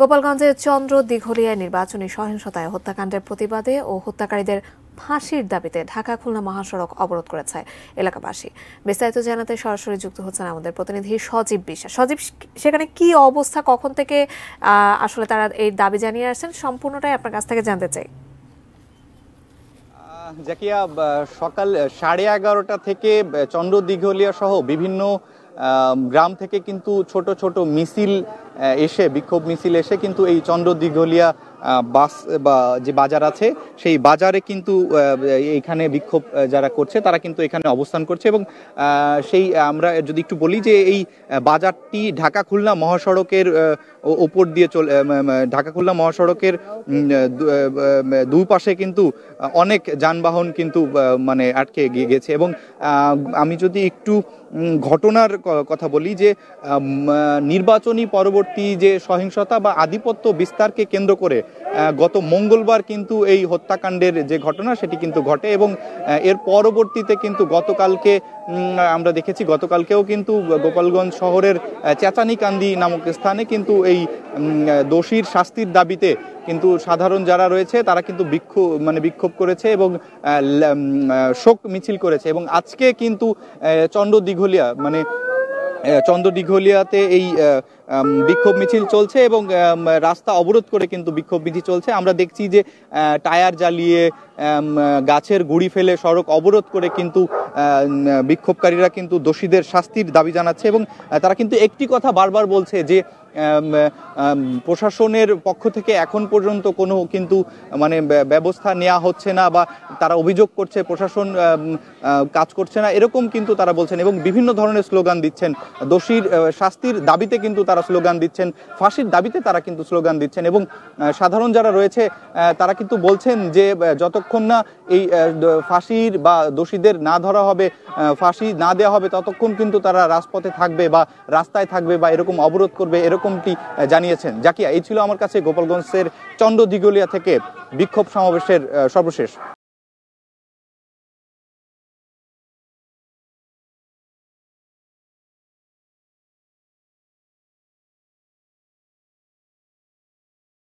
গোপালগঞ্জের চন্দ্র দিঘলিয়ায় নির্বাচনী সহিংসতায় হত্যাকাণ্ডের প্রতিবাদে ও হত্যাকারীদের ফাঁসির দাবিতে ঢাকা খুলনা মহাসড়ক অবরোধ করেছে এলাকাবাসী বিস্তারিত জানাতে সরাসরি যুক্ত হচ্ছেন আমাদের প্রতিনিধি সজীব বিশ্বাস সজীব সেখানে কি অবস্থা কখন থেকে আসলে তারা এই দাবি জানিয়ে আসছেন সম্পূর্ণটাই আপনার কাছ থেকে জানতে চাই জাকিয়া সকাল সাড়ে এগারোটা থেকে চন্দ্র দিঘলিয়া সহ বিভিন্ন গ্রাম থেকে কিন্তু ছোট ছোট মিছিল এসে বিক্ষোভ মিছিল এসে কিন্তু এই চন্দ্র দিঘলিয়া বাস বা যে বাজার আছে সেই বাজারে কিন্তু এখানে বিক্ষোভ যারা করছে তারা কিন্তু এখানে অবস্থান করছে এবং সেই আমরা যদি একটু বলি যে এই বাজারটি ঢাকা খুলনা মহাসড়কের ওপর দিয়ে চলে ঢাকা খুলনা মহাসড়কের দুই পাশে কিন্তু অনেক যানবাহন কিন্তু মানে আটকে গেছে এবং আমি যদি একটু ঘটনার কথা বলি যে নির্বাচনী পরবর্তী যে সহিংসতা বা আধিপত্য বিস্তারকে কেন্দ্র করে গত মঙ্গলবার কিন্তু এই হত্যাকাণ্ডের যে ঘটনা সেটি কিন্তু ঘটে এবং এর পরবর্তীতে কিন্তু গতকালকে আমরা দেখেছি গতকালকেও কিন্তু গোপালগঞ্জ শহরের চেঁচানিকান্দি নামক স্থানে কিন্তু এই দোষীর শাস্তির দাবিতে কিন্তু সাধারণ যারা রয়েছে তারা কিন্তু বিক্ষোভ মানে বিক্ষোভ করেছে এবং শোক মিছিল করেছে এবং আজকে কিন্তু চণ্ড দিঘলিয়া মানে চন্দ্র দিঘলিয়াতে এই বিক্ষোভ মিছিল চলছে এবং রাস্তা অবরোধ করে কিন্তু বিক্ষোভ মিছিল চলছে আমরা দেখছি যে টায়ার জ্বালিয়ে গাছের গুড়ি ফেলে সড়ক অবরোধ করে কিন্তু বিক্ষোভকারীরা কিন্তু দোষীদের শাস্তির দাবি জানাচ্ছে এবং তারা কিন্তু একটি কথা বারবার বলছে যে প্রশাসনের পক্ষ থেকে এখন পর্যন্ত কোনো কিন্তু মানে ব্যবস্থা নেওয়া হচ্ছে না বা তারা অভিযোগ করছে প্রশাসন কাজ করছে না এরকম কিন্তু তারা বলছেন এবং বিভিন্ন ধরনের স্লোগান দিচ্ছেন দোষীর শাস্তির দাবিতে কিন্তু তারা স্লোগান দিচ্ছেন ফাঁসির দাবিতে তারা কিন্তু স্লোগান দিচ্ছেন এবং সাধারণ যারা রয়েছে তারা কিন্তু বলছেন যে যতক্ষণ না এই ফাঁসির বা দোষীদের না ধরা হবে ফাঁসি না দেওয়া হবে ততক্ষণ কিন্তু তারা রাজপথে থাকবে বা রাস্তায় থাকবে বা এরকম অবরোধ করবে এরকম এরকমটি জানিয়েছেন জাকিয়া এই ছিল আমার কাছে গোপালগঞ্জের চন্দ্র দিগলিয়া থেকে বিক্ষোভ সমাবেশের সর্বশেষ